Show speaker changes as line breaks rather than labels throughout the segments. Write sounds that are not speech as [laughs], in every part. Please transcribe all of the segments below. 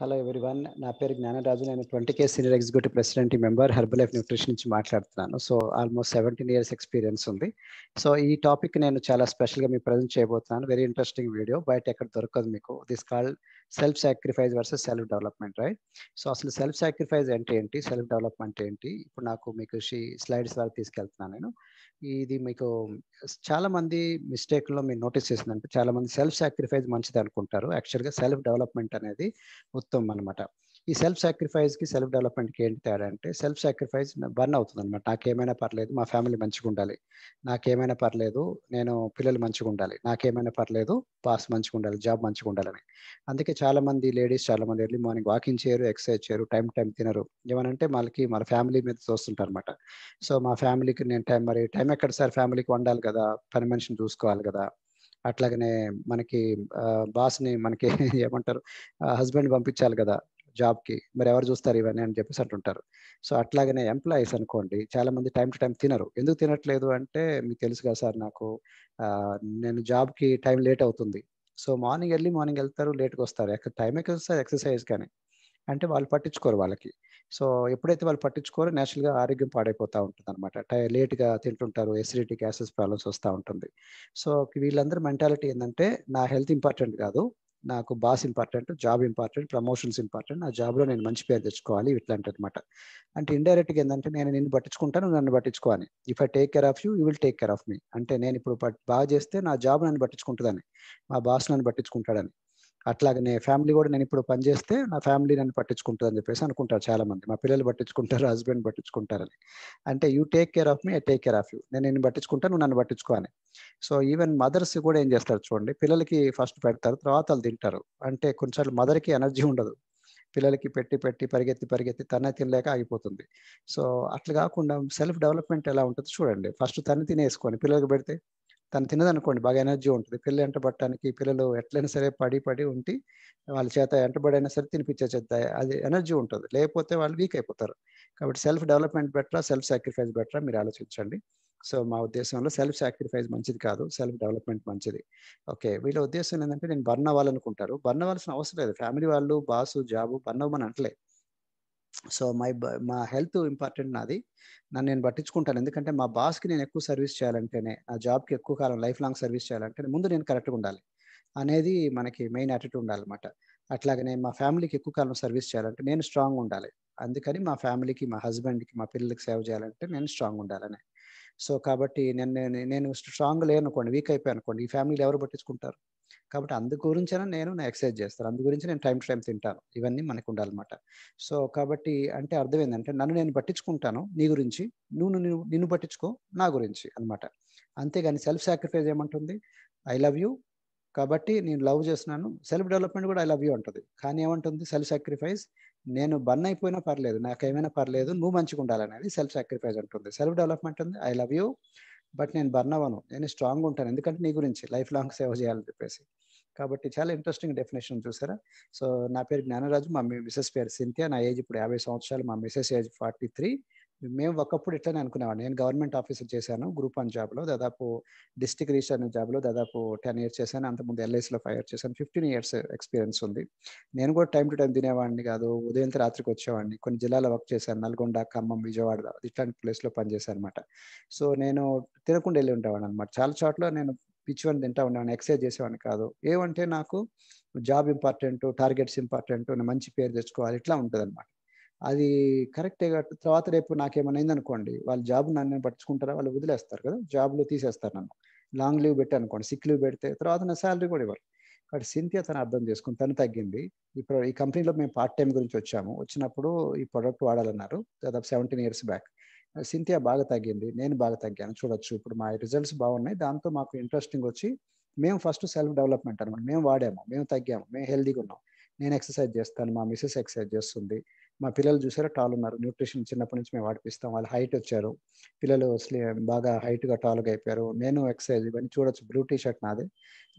hello one నా పేరు జ్ఞానరాజు నేను twenty K senior executive president member Herbalife nutrition నుంచి మాట్లాడుతున్నాను so almost seventeen years experience ఉంది సో ఈ టాపిక్ నేను చాలా స్పెషల్గా మీకు ప్రజెంట్ చేయబోతున్నాను వెరీ ఇంట్రెస్టింగ్ వీడియో బయట ఎక్కడ దొరకదు మీకు this call self sacrifice versus self development right so అసలు సెల్ఫ్ సాక్రిఫైస్ అంటే ఏంటి సెల్ఫ్ డెవలప్మెంట్ ఏంటి ఇప్పుడు నాకు మీకు స్లైడ్స్ ద్వారా తీసుకెళ్తున్నాను నేను ఇది మీకు చాలా మంది మిస్టేక్లో మీరు నోటీస్ చేసిందంటే చాలా మంది సెల్ఫ్ సాక్రిఫైస్ మంచిది అనుకుంటారు యాక్చువల్గా సెల్ఫ్ డెవలప్మెంట్ అనేది మొత్తం అనమాట ఈ సెల్ఫ్ సాక్రిఫైస్కి సెల్ఫ్ డెవలప్మెంట్కి ఏంటి తేడా అంటే సెల్ఫ్ సాక్రిఫైస్ బర్న్ అవుతుంది అనమాట నాకేమైనా పర్లేదు మా ఫ్యామిలీ మంచిగా ఉండాలి నాకేమైనా పర్లేదు నేను పిల్లలు మంచిగా ఉండాలి నాకేమైనా పర్లేదు పాస్ మంచిగా ఉండాలి జాబ్ మంచిగా ఉండాలని అందుకే చాలా మంది లేడీస్ చాలా మంది ఎర్లీ మార్నింగ్ వాకింగ్ చేయరు ఎక్సర్సైజ్ చేయరు టైం టైం తినరు ఏమనంటే వాళ్ళకి మన ఫ్యామిలీ మీద చూస్తుంటారు అనమాట సో మా ఫ్యామిలీకి నేను టైం మరి టైం ఎక్కడ సార్ ఫ్యామిలీకి వండాలి కదా పని మనిషిని చూసుకోవాలి కదా అట్లాగనే మనకి బాస్ని మనకి [laughs] ఏమంటారు హస్బెండ్ పంపించాలి కదా జాబ్కి మరి ఎవరు చూస్తారు ఇవన్నీ అని చెప్పేసి అంటుంటారు సో అట్లాగనే ఎంప్లాయీస్ అనుకోండి చాలా మంది టైం టు టైం తినరు ఎందుకు తినట్లేదు అంటే మీకు తెలుసు కదా సార్ నాకు నేను జాబ్కి టైం లేట్ అవుతుంది సో మార్నింగ్ వెళ్ళి మార్నింగ్ వెళ్తారు లేట్గా వస్తారు ఎక్కడ టైం ఎక్కడ వస్తారు ఎక్సర్సైజ్ కానీ అంటే వాళ్ళు పట్టించుకోరు వాళ్ళకి సో ఎప్పుడైతే వాళ్ళు పట్టించుకోరో న్యాచురల్గా ఆరోగ్యం పాడైపోతూ ఉంటుంది అనమాట లేట్గా తింటుంటారు ఎసిడిటీ గ్యాసెస్ ప్రాబ్లమ్స్ వస్తూ ఉంటుంది సో వీళ్ళందరి మెంటాలిటీ ఏంటంటే నా హెల్త్ ఇంపార్టెంట్ కాదు నాకు boss important job important promotions important నా జాబ్లో నేను మంచి పేరు తెచ్చుకోవాలి ఇట్లాంటి అనమాట అంటే ఇండైరెక్ట్గా ఏంటంటే నేను నిన్ను పట్టించుకుంటాను నన్ను పట్టించుకోవాలి if I take care of you you will take care of me అంటే నేను ఇప్పుడు బాగా చేస్తే నా జాబ్ నన్ను పట్టించుకుంటుందని మా బాస్ నన్ను పట్టించుకుంటాడని అట్లాగనే ఫ్యామిలీ కూడా నేను ఇప్పుడు పనిచేస్తే నా ఫ్యామిలీ నన్ను పట్టించుకుంటుంది అని చెప్పేసి అనుకుంటారు చాలా మంది మా పిల్లలు పట్టించుకుంటారు హస్బెండ్ పట్టించుకుంటారని అంటే you take care of me I take care of you నేను నేను పట్టించుకుంటా నువ్వు నన్ను పట్టించుకోవాలి సో ఈవెన్ మదర్స్ కూడా ఏం చేస్తారు చూడండి పిల్లలకి ఫస్ట్ పెడతారు తర్వాత వాళ్ళు తింటారు అంటే కొన్నిసార్లు మదర్కి ఎనర్జీ ఉండదు పిల్లలకి పెట్టి పెట్టి పరిగెత్తి పరిగెత్తి తనే తినలేక ఆగిపోతుంది సో అట్లా కాకుండా సెల్ఫ్ డెవలప్మెంట్ ఎలా ఉంటుంది చూడండి ఫస్ట్ తను తినేసుకొని పిల్లలకి పెడితే తను తినదనుకోండి బాగా ఎనర్జీ ఉంటుంది పిల్లలు ఎంటబట్టడానికి పిల్లలు ఎట్లయినా సరే పడి పడి ఉండి వాళ్ళ చేత ఎంటబడైనా సరే తినిపించేసేద్దా అది ఎనర్జీ ఉంటుంది లేకపోతే వాళ్ళు వీక్ అయిపోతారు కాబట్టి సెల్ఫ్ డెవలప్మెంట్ బెటరా సెల్ఫ్ సాక్రిఫైస్ బెటరా మీరు ఆలోచించండి సో మా ఉద్దేశంలో సెల్ఫ్ సాక్రిఫైస్ మంచిది కాదు సెల్ఫ్ డెవలప్మెంట్ మంచిది ఓకే వీళ్ళ ఉద్దేశం ఏంటంటే నేను బర్న్ అవ్వాలనుకుంటారు బర్న్ అవ్వాల్సిన అవసరం లేదు ఫ్యామిలీ వాళ్ళు బాసు జాబు బర్న్ అవ్వమని అంటలేదు సో మై మా హెల్త్ ఇంపార్టెంట్ నాది నన్ను నేను పట్టించుకుంటాను ఎందుకంటే మా బాస్కి నేను ఎక్కువ సర్వీస్ చేయాలంటేనే నా జాబ్కి ఎక్కువ కాలం లైఫ్ లాంగ్ సర్వీస్ చేయాలంటే ముందు నేను కరెక్ట్గా ఉండాలి అనేది మనకి మెయిన్ యాటిట్యూడ్ ఉండాలన్నమాట అట్లాగనే మా ఫ్యామిలీకి ఎక్కువ కాలం సర్వీస్ చేయాలంటే నేను స్ట్రాంగ్ ఉండాలి అందుకని మా ఫ్యామిలీకి మా హస్బెండ్కి మా పిల్లలకి సేవ చేయాలంటే నేను స్ట్రాంగ్ ఉండాలని సో కాబట్టి నేను నేను స్ట్రాంగ్ లేనుకోండి వీక్ అయిపోయాను అనుకోండి ఈ ఫ్యామిలీలో ఎవరు పట్టించుకుంటారు కాబట్టి అందు గురించిన నేను నా ఎక్సర్సైజ్ చేస్తాను అందు గురించి నేను టైం టు టైం తింటాను ఇవన్నీ మనకు ఉండాలన్నమాట సో కాబట్టి అంటే అర్థం ఏంటంటే నన్ను నేను పట్టించుకుంటాను నీ గురించి నువ్వు నిన్ను పట్టించుకో నా గురించి అనమాట అంతేగాని సెల్ఫ్ సాక్రిఫైస్ ఏమంటుంది ఐ లవ్ యూ కాబట్టి నేను లవ్ చేస్తున్నాను సెల్ఫ్ డెవలప్మెంట్ కూడా ఐ లవ్ యూ అంటుంది కానీ ఏమంటుంది సెల్ఫ్ సాక్రిఫైస్ నేను బన్ అయిపోయినా పర్లేదు నాకేమైనా పర్లేదు నువ్వు మంచిగా ఉండాలనేది సెల్ఫ్ సాక్రిఫైస్ అంటుంది సెల్ఫ్ డెవలప్మెంట్ ఉంది ఐ లవ్ యూ బట్ నేను బర్న్ అవ్వను నేను స్ట్రాంగ్ ఉంటాను ఎందుకంటే నీ గురించి లైఫ్ లాంగ్ సేవ చేయాలని చెప్పేసి కాబట్టి చాలా ఇంట్రెస్టింగ్ డెఫినేషన్ చూసారా సో నా పేరు జ్ఞానరాజు మా మిసెస్ పేరు సింథియా నా ఏజ్ ఇప్పుడు యాభై సంవత్సరాలు మా మిసెస్ ఏజ్ ఫార్టీ త్రీ మేము ఒకప్పుడు ఇట్లానే అనుకునేవాడు నేను గవర్నమెంట్ ఆఫీసర్ చేశాను గ్రూప్ వన్ జాబ్లో దాదాపు డిస్టిక్ రిజిస్టర్ అనే జాబ్లో దాదాపు టెన్ ఇయర్స్ చేశాను అంతకుముందు ఎల్ఐసిలో ఫైవ్ ఇయర్స్ చేశాను ఫిఫ్టీన్ ఇయర్స్ ఎక్స్పీరియన్స్ ఉంది నేను కూడా టైం టు టైం తినేవాడిని కాదు ఉదయం రాత్రికి వచ్చేవాడిని కొన్ని జిల్లాలో వర్క్ చేశాను నల్గొండ ఖమ్మం విజయవాడ ఇట్లాంటి ప్లేస్లో పనిచేశాను అనమాట సో నేను తినకుండా వెళ్ళి ఉండేవాడిని అనమాట చాలా చోట్ల నేను వన్ తింటా ఉండేవాడిని ఎక్సర్సైజ్ చేసేవాడిని కాదు ఏమంటే నాకు జాబ్ ఇంపార్టెంట్ టార్గెట్స్ ఇంపార్టెంట్ మంచి పేరు తెచ్చుకోవాలి ఇట్లా ఉంటుంది అనమాట అది కరెక్టే కాబట్టి తర్వాత రేపు నాకేమైనా అనుకోండి వాళ్ళ జాబ్ నన్ను పట్టించుకుంటారా వాళ్ళు వదిలేస్తారు కదా జాబ్లో తీసేస్తారు నన్ను లాంగ్ లీవ్ పెట్టి అనుకోండి సిక్ లీవ్ పెడితే తర్వాత నా శాలరీ కూడా ఇవ్వాలి కాబట్టి సింథియా తను అర్థం చేసుకుని తను తగ్గింది ఇప్పుడు ఈ కంపెనీలో మేము పార్ట్ టైం గురించి వచ్చాము వచ్చినప్పుడు ఈ ప్రోడక్ట్ వాడాలన్నారు దాదాపు సెవెంటీన్ ఇయర్స్ బ్యాక్ సింథియా బాగా తగ్గింది నేను బాగా తగ్గాను చూడొచ్చు ఇప్పుడు మా రిజల్ట్స్ బాగున్నాయి దాంతో మాకు ఇంట్రెస్టింగ్ వచ్చి మేము ఫస్ట్ సెల్ఫ్ డెవలప్మెంట్ అనమాట మేము వాడాము మేము తగ్గాము మేము హెల్దీగా ఉన్నాం నేను ఎక్సర్సైజ్ చేస్తాను మా మిస్సెస్ ఎక్సర్సైజ్ చేస్తుంది మా పిల్లలు చూసారా టాల్ ఉన్నారు న్యూట్రిషన్ చిన్నప్పటి నుంచి మేము వాడిపిస్తాం వాళ్ళు హైట్ వచ్చారు పిల్లలు బాగా హైట్గా టాల్గా అయిపోయారు నేను ఎక్సర్సైజ్ ఇవన్నీ చూడొచ్చు బ్లూ టీషర్ట్ నాది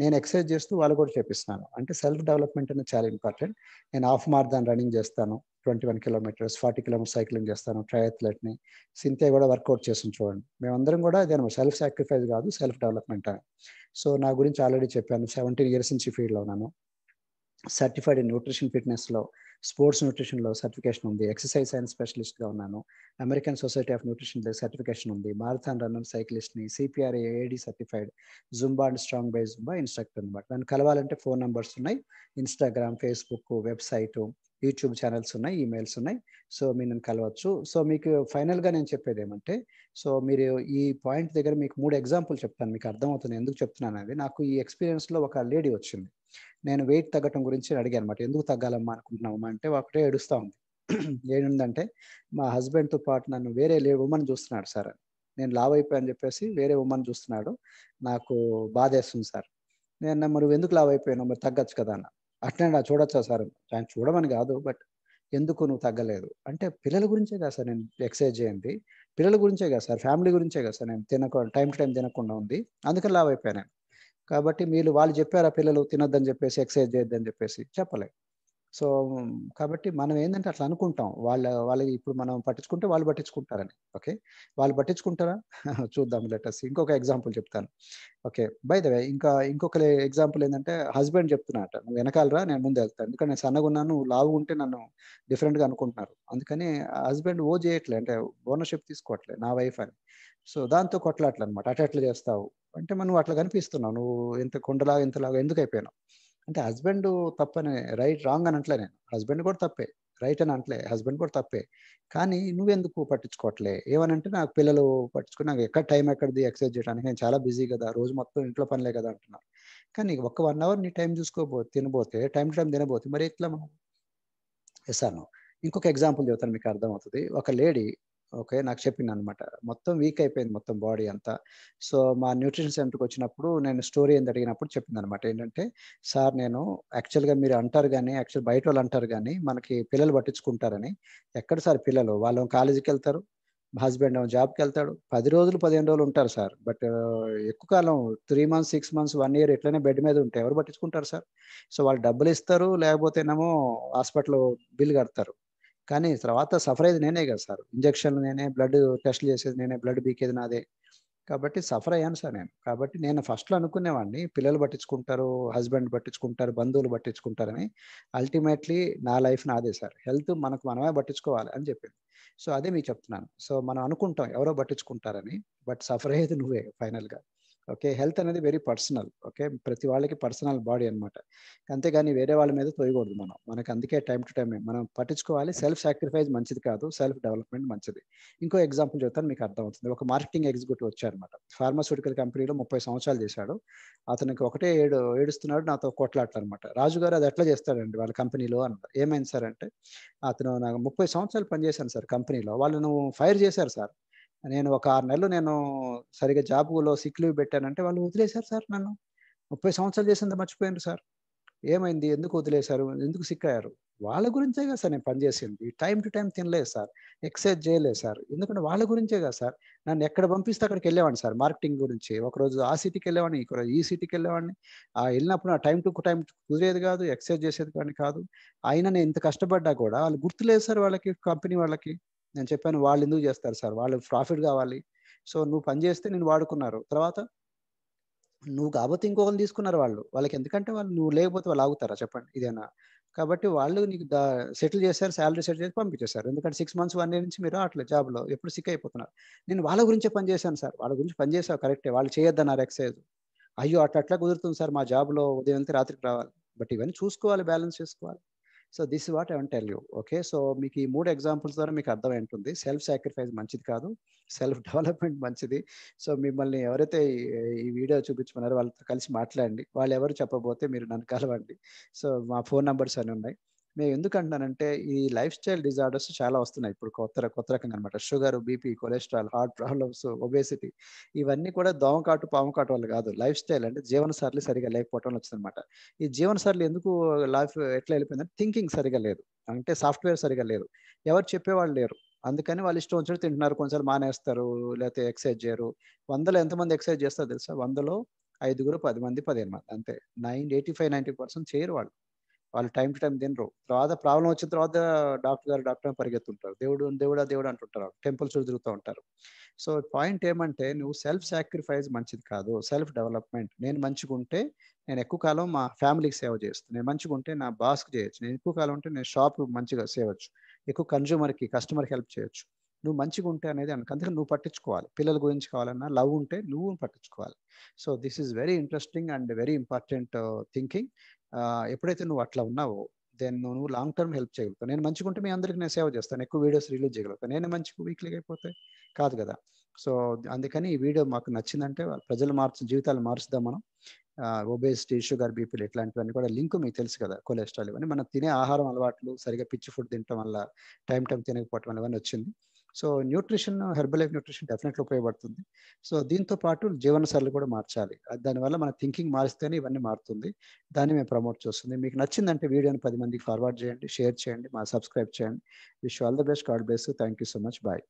నేను ఎక్సర్సైజ్ చేస్తూ వాళ్ళు కూడా చేపిస్తున్నాను అంటే సెల్ఫ్ డెవలప్మెంట్ అనేది చాలా ఇంపార్టెంట్ నేను హాఫ్ దాన్ని రన్నింగ్ చేస్తాను twenty one kilometres forty kilometres cycling చేస్తాను ట్రయాథ్లెట్ని సింతే కూడా వర్కౌట్ చేసి చూడండి మేమందరం కూడా ఇదే సెల్ఫ్ సాక్రిఫైస్ కాదు సెల్ఫ్ డెవలప్మెంట్ అని సో నా గురించి ఆల్రెడీ చెప్పాను సెవెంటీన్ ఇయర్స్ నుంచి ఫీల్డ్లో ఉన్నాను సర్టిఫైడ్ న్యూట్రిషన్ ఫిట్నెస్లో స్పోర్ట్స్ న్యూట్రిషన్లో సర్టిఫికేషన్ ఉంది ఎక్సర్సైజ్ సైన్స్ స్పెషలిస్ట్గా ఉన్నాను American society of nutrition certification ఉంది మారథాన్ రన్నర్ ని CPR AED certified Zumba and strong by Zumba instructor అనమాట నన్ను కలవాలంటే ఫోన్ నంబర్స్ ఉన్నాయి Instagram Facebook website YouTube channels ఉన్నాయి ఈమెయిల్స్ ఉన్నాయి సో మీరు నన్ను కలవచ్చు సో మీకు ఫైనల్గా నేను చెప్పేది ఏమంటే సో మీరు ఈ పాయింట్ దగ్గర మీకు మూడు ఎగ్జాంపుల్ చెప్తాను మీకు అర్థమవుతుంది ఎందుకు చెప్తున్నాను అనేది నాకు ఈ ఎక్స్పీరియన్స్లో ఒక లేడీ వచ్చింది నేను వెయిట్ తగ్గటం గురించి అడిగాను అనమాట ఎందుకు తగ్గాలమ్మా అనుకుంటున్నామా అంటే ఒకటే ఏడుస్తా ఉంది [clears throat] ఏంటంటే మా హస్బెండ్తో పాటు నన్ను వేరే ఉమెన్ చూస్తున్నాడు సార్ నేను లావ్ అయిపోయాను చెప్పేసి వేరే ఉమెన్ చూస్తున్నాడు నాకు బాధేస్తుంది సార్ నేను మరి ఎందుకు లావ్ అయిపోయాను మరి తగ్గచ్చు కదా అన్న అట్లనే నా చూడొచ్చా సార్ ఆయన చూడమని కాదు బట్ ఎందుకు నువ్వు తగ్గలేదు అంటే పిల్లల గురించే కదా సార్ నేను ఎక్సర్సైజ్ చేయండి పిల్లల గురించే కదా సార్ ఫ్యామిలీ గురించే కదా సార్ నేను తినక టైం టు టైం తినకుండా ఉంది అందుకని లావ్ అయిపోయాను కాబట్టి మీరు వాళ్ళు చెప్పారు ఆ పిల్లలు తినొద్దని చెప్పేసి ఎక్సర్సైజ్ చేయొద్దని చెప్పేసి చెప్పలే సో కాబట్టి మనం ఏంటంటే అట్లా అనుకుంటాం వాళ్ళ వాళ్ళకి ఇప్పుడు మనం పట్టించుకుంటే వాళ్ళు పట్టించుకుంటారని ఓకే వాళ్ళు పట్టించుకుంటారా [laughs] చూద్దాం లెటర్స్ ఇంకొక ఎగ్జాంపుల్ చెప్తాను ఓకే బై ద వే ఇంకా ఇంకొక ఎగ్జాంపుల్ ఏంటంటే హస్బెండ్ చెప్తున్నాట నువ్వు వెనకాలరా నేను ముందు వెళ్తాను ఎందుకంటే నేను సన్నగా ఉన్నాను లావు ఉంటే నన్ను డిఫరెంట్గా అనుకుంటున్నారు అందుకని హస్బెండ్ ఓ చేయట్లే అంటే ఓనర్షిప్ తీసుకోవట్లే నా వైఫ్ అని సో దాంతో కొట్లాట్లు అనమాట అట్లా చేస్తావు అంటే మనం అట్లా కనిపిస్తున్నావు నువ్వు ఇంత కొండలాగా ఇంతలాగా ఎందుకు అయిపోయినావు అంటే హస్బెండ్ తప్పనే రైట్ రాంగ్ అని అంటలే నేను హస్బెండ్ కూడా తప్పే రైట్ అని అంటలే హస్బెండ్ కూడా తప్పే కానీ నువ్వెందుకు పట్టించుకోవట్లే ఏమనంటే నాకు పిల్లలు పట్టించుకుని నాకు ఎక్కడ టైం ఎక్కడిది ఎక్సర్సైజ్ చేయడానికి నేను చాలా బిజీ కదా రోజు మొత్తం ఇంట్లో పనిలే కదా అంటున్నారు కానీ ఒక వన్ అవర్ నీ టైం చూసుకోబో తినబోతే టైం టు టైం తినబోతే మరి ఎట్లా మనం ఇంకొక ఎగ్జాంపుల్ చెబుతాను మీకు అర్థమవుతుంది ఒక లేడీ ఓకే నాకు చెప్పింది అనమాట మొత్తం వీక్ అయిపోయింది మొత్తం బాడీ అంతా సో మా న్యూట్రిషన్ సెంటర్కి వచ్చినప్పుడు నేను స్టోరీ ఏంది అడిగినప్పుడు చెప్పింది అనమాట ఏంటంటే సార్ నేను యాక్చువల్గా మీరు అంటారు కానీ యాక్చువల్ బయట వాళ్ళు అంటారు కానీ మనకి పిల్లలు పట్టించుకుంటారని ఎక్కడ సార్ పిల్లలు వాళ్ళు కాలేజీకి వెళ్తారు హస్బెండ్ జాబ్కి వెళ్తాడు పది రోజులు పదిహేను రోజులు ఉంటారు సార్ బట్ ఎక్కువ కాలం three months six months one year ఎట్లనే బెడ్ మీద ఉంటే ఎవరు పట్టించుకుంటారు సార్ సో వాళ్ళు డబ్బులు ఇస్తారు లేకపోతేనేమో హాస్పిటల్ బిల్ కడతారు కానీ తర్వాత సఫర్ అయ్యేది నేనే కదా సార్ ఇంజక్షన్లు నేనే బ్లడ్ టెస్ట్లు చేసేది నేనే బ్లడ్ బీకేది నాదే కాబట్టి సఫర్ అయ్యాను సార్ నేను కాబట్టి నేను ఫస్ట్లో అనుకునేవాడిని పిల్లలు పట్టించుకుంటారు హస్బెండ్ పట్టించుకుంటారు బంధువులు పట్టించుకుంటారని అల్టిమేట్లీ నా లైఫ్ నాదే సార్ హెల్త్ మనకు మనమే పట్టించుకోవాలి అని చెప్పింది సో అదే మీకు చెప్తున్నాను సో మనం అనుకుంటాం ఎవరో పట్టించుకుంటారని బట్ సఫర్ అయ్యేది నువ్వే ఫైనల్గా ఓకే హెల్త్ అనేది వెరీ పర్సనల్ ఓకే ప్రతి వాళ్ళకి పర్సనల్ బాడీ అనమాట అంతేగాని వేరే వాళ్ళ మీద తోయకూడదు మనం మనకు అందుకే టైం టు టైం మనం పట్టించుకోవాలి సెల్ఫ్ సాక్రిఫైస్ మంచిది కాదు సెల్ఫ్ డెవలప్మెంట్ మంచిది ఇంకో ఎగ్జాంపుల్ చెప్తాను మీకు అర్థమవుతుంది ఒక మార్కెటింగ్ ఎగ్జిక్యూటివ్ వచ్చారనమాట ఫార్మాస్యూటికల్ కంపెనీలో ముప్పై సంవత్సరాలు చేశాడు అతనికి ఒకటే ఏడు ఏడుస్తున్నాడు నాతో కొట్లాట్లు అనమాట రాజుగారు అది ఎట్లా చేస్తాడండి వాళ్ళ కంపెనీలో అన్నారు ఏమైంది సార్ అంటే అతను నాకు ముప్పై సంవత్సరాలు పనిచేశాను సార్ కంపెనీలో వాళ్ళను ఫైర్ చేశారు సార్ నేను ఒక ఆరు నెలలు నేను సరిగా జాబులో సిక్ లీవ్ పెట్టానంటే వాళ్ళు వదిలేశారు సార్ నన్ను ముప్పై సంవత్సరాలు చేసింది మర్చిపోయాను సార్ ఏమైంది ఎందుకు వదిలేశారు ఎందుకు సిక్ అయ్యారు వాళ్ళ గురించే కదా సార్ నేను పనిచేసింది టైం టు టైం తినలేదు సార్ ఎక్సర్సైజ్ చేయలేదు సార్ ఎందుకంటే వాళ్ళ గురించే కదా సార్ నన్ను ఎక్కడ పంపిస్తే అక్కడికి వెళ్ళేవాడిని సార్ మార్కెటింగ్ గురించి ఒకరోజు ఆ సిటీకి వెళ్ళేవాడిని ఈరోజు ఈ సిటీకి వెళ్ళేవాడిని ఆ వెళ్ళినప్పుడు ఆ టైం టు టైం కుదిరేది కాదు ఎక్సర్సైజ్ చేసేది కానీ కాదు అయినా నేను ఇంత కష్టపడ్డా కూడా వాళ్ళు గుర్తులేదు సార్ వాళ్ళకి కంపెనీ వాళ్ళకి నేను చెప్పాను వాళ్ళు ఎందుకు చేస్తారు సార్ వాళ్ళు ప్రాఫిట్ కావాలి సో నువ్వు పని చేస్తే నేను వాడుకున్నారు తర్వాత నువ్వు కాబట్టి ఇంకొకరిని తీసుకున్నారు వాళ్ళు వాళ్ళకి ఎందుకంటే వాళ్ళు నువ్వు లేకపోతే వాళ్ళు ఆగుతారా చెప్పండి ఇదేనా కాబట్టి వాళ్ళు నీకు సెటిల్ చేశారు శాలరీ సెటిల్ చేసి పంపించేశారు ఎందుకంటే సిక్స్ మంత్స్ వన్ ఇయర్ నుంచి మీరు అట్లా జాబ్లో ఎప్పుడు సిక్ అయిపోతున్నారు నేను వాళ్ళ గురించే పనిచేశాను సార్ వాళ్ళ గురించి పనిచేసావు కరెక్టే వాళ్ళు చేయొద్దన్నారు ఎక్సైజ్ అయ్యో అట్లా అట్లా కుదురుతుంది సార్ మా జాబ్లో ఉదయం రాత్రికి రావాలి బట్ ఇవన్నీ చూసుకోవాలి బ్యాలెన్స్ చేసుకోవాలి so this what I want tell you okay so మీకు ఈ మూడు ఎగ్జాంపుల్స్ ద్వారా మీకు అర్థం ఉంటుంది సెల్ఫ్ సాక్రిఫైస్ మంచిది కాదు సెల్ఫ్ డెవలప్మెంట్ మంచిది సో మిమ్మల్ని ఎవరైతే ఈ వీడియో చూపించుకున్నారో వాళ్ళతో కలిసి మాట్లాడండి వాళ్ళు ఎవరు చెప్పబోతే మీరు నన్ను కలవండి సో మా ఫోన్ నంబర్స్ అన్నీ ఉన్నాయి మేము ఎందుకు అంటున్నానంటే ఈ లైఫ్ స్టైల్ డిజార్డర్స్ చాలా వస్తున్నాయి ఇప్పుడు కొత్త కొత్త రకం అనమాట sugar BP cholesterol heart problems obesity ఇవన్నీ కూడా దోమకాటు పాముకాటు వల్ల కాదు లైఫ్ స్టైల్ అంటే జీవనశైలి సరిగా లేకపోవడం వల్ల వచ్చిందనమాట ఈ జీవనశైలి ఎందుకు లైఫ్ ఎట్లా వెళ్ళిపోయిందంటే థింకింగ్ సరిగా లేదు అంటే సాఫ్ట్వేర్ సరిగా లేదు ఎవరు చెప్పేవాళ్ళు లేరు అందుకని వాళ్ళు ఇష్టం వచ్చినట్టు తింటున్నారు కొంచెం మానేస్తారు లేకపోతే ఎక్సర్సైజ్ చేయరు వందలో ఎంతమంది ఎక్సర్సైజ్ చేస్తారు తెలుసా వందలో ఐదుగురు పది మంది పదిహేను మంది అంతే nine eighty five ninety percent చేయరు వాళ్ళు వాళ్ళు టైం టు టైం తినరు తర్వాత ప్రాబ్లం వచ్చిన తర్వాత డాక్టర్ గారు డాక్టర్ పరిగెత్తుంటారు దేవుడు దేవుడా దేవుడు అంటుంటారు టెంపుల్స్ చుట్టూ తిరుగుతూ ఉంటారు సో పాయింట్ ఏమంటే నువ్వు సెల్ఫ్ సాక్రిఫైస్ మంచిది కాదు సెల్ఫ్ డెవలప్మెంట్ నేను మంచిగా ఉంటే నేను ఎక్కువ కాలం మా ఫ్యామిలీకి సేవ చేస్తాను నేను మంచిగా ఉంటే నా బాస్కి చేయొచ్చు నేను ఎక్కువ కాలం ఉంటే నేను షాప్ మంచిగా చేయవచ్చు ఎక్కువ కన్జ్యూమర్కి కస్టమర్కి హెల్ప్ చేయొచ్చు నువ్వు మంచిగా ఉంటే అనేది అనుకు అందుకని నువ్వు పట్టించుకోవాలి పిల్లల గురించి కావాలన్నా లవ్ ఉంటే నువ్వు పట్టించుకోవాలి so this is very interesting and very important thinking ఎప్పుడైతే నువ్వు అట్లా ఉన్నావో దెన్ నువ్వు లాంగ్ టర్మ్ హెల్ప్ చేయగలుగుతావు నేను మంచిగా ఉంటే మీ అందరికి నేను సేవ చేస్తాను ఎక్కువ వీడియోస్ రిలీజ్ చేయగలుగుతాను నేను మంచిగా వీక్లీగా అయిపోతే కాదు కదా సో అందుకని ఈ వీడియో మాకు నచ్చిందంటే ప్రజలు మార్చు జీవితాలు మార్చుదాం మనం ఒబేసిటీ షుగర్ బీపీలు ఇట్లాంటివన్నీ కూడా లింక్ మీకు తెలుసు కదా కొలెస్ట్రాల్ ఇవన్నీ మనం తినే ఆహారం అలవాట్లు సరిగా పిచ్చి ఫుడ్ తినటం వల్ల టైం టైం తినకపోవటం వల్ల ఇవన్నీ వచ్చింది so nutrition Herbalife nutrition definitely ఉపయోగపడుతుంది సో దీంతో పాటు జీవనశైలి కూడా మార్చాలి దానివల్ల మన థింకింగ్ మారిస్తేనే ఇవన్నీ మారుతుంది దాన్ని మేము ప్రమోట్ చేస్తుంది మీకు నచ్చిందంటే వీడియోని పది మందికి ఫార్వర్డ్ చేయండి షేర్ చేయండి మా సబ్స్క్రైబ్ చేయండి wish all the best God bless thank you so much bye